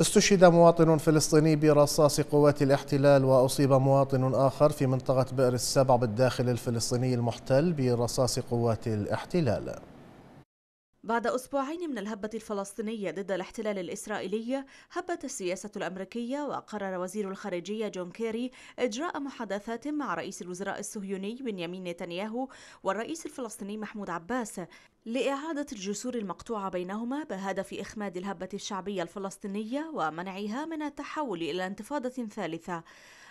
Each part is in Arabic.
استشهد مواطن فلسطيني برصاص قوات الاحتلال وأصيب مواطن آخر في منطقة بئر السبع بالداخل الفلسطيني المحتل برصاص قوات الاحتلال بعد أسبوعين من الهبة الفلسطينية ضد الاحتلال الإسرائيلي هبت السياسة الأمريكية وقرر وزير الخارجية جون كيري إجراء محادثات مع رئيس الوزراء الصهيوني بنيامين نتنياهو والرئيس الفلسطيني محمود عباس لإعادة الجسور المقطوعة بينهما بهدف إخماد الهبة الشعبية الفلسطينية ومنعها من التحول إلى انتفاضة ثالثة.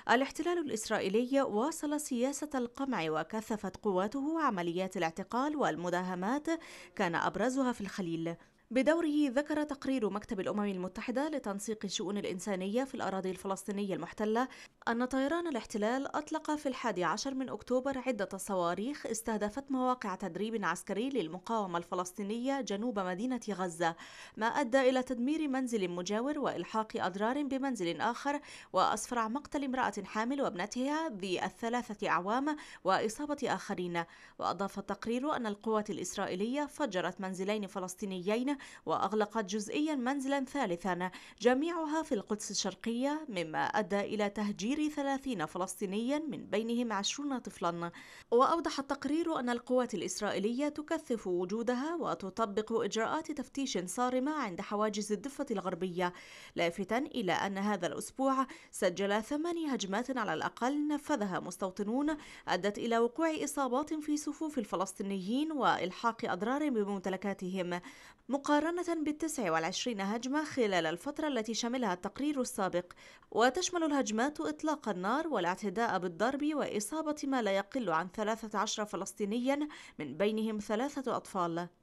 الاحتلال الإسرائيلي واصل سياسة القمع وكثفت قواته عمليات الاعتقال والمداهمات كان أبرزها في الخليل. بدوره ذكر تقرير مكتب الأمم المتحدة لتنسيق الشؤون الإنسانية في الأراضي الفلسطينية المحتلة أن طيران الاحتلال أطلق في الحادي عشر من أكتوبر عدة صواريخ استهدفت مواقع تدريب عسكري للمقاومة الفلسطينية جنوب مدينة غزة ما أدى إلى تدمير منزل مجاور وإلحاق أضرار بمنزل آخر وأسفرع مقتل امرأة حامل وابنتها ذي الثلاثة أعوام وإصابة آخرين وأضاف التقرير أن القوات الإسرائيلية فجرت منزلين فلسطينيين وأغلقت جزئيا منزلا ثالثا جميعها في القدس الشرقية مما أدى إلى تهجير ثلاثين فلسطينيا من بينهم عشرون طفلا وأوضح التقرير أن القوات الإسرائيلية تكثف وجودها وتطبق إجراءات تفتيش صارمة عند حواجز الضفة الغربية لافتا إلى أن هذا الأسبوع سجل ثماني هجمات على الأقل نفذها مستوطنون أدت إلى وقوع إصابات في صفوف الفلسطينيين وإلحاق أضرار بممتلكاتهم مقارنة بالتسع والعشرين هجمة خلال الفترة التي شملها التقرير السابق وتشمل الهجمات إطلاق النار والاعتداء بالضرب وإصابة ما لا يقل عن 13 فلسطينيا من بينهم ثلاثة أطفال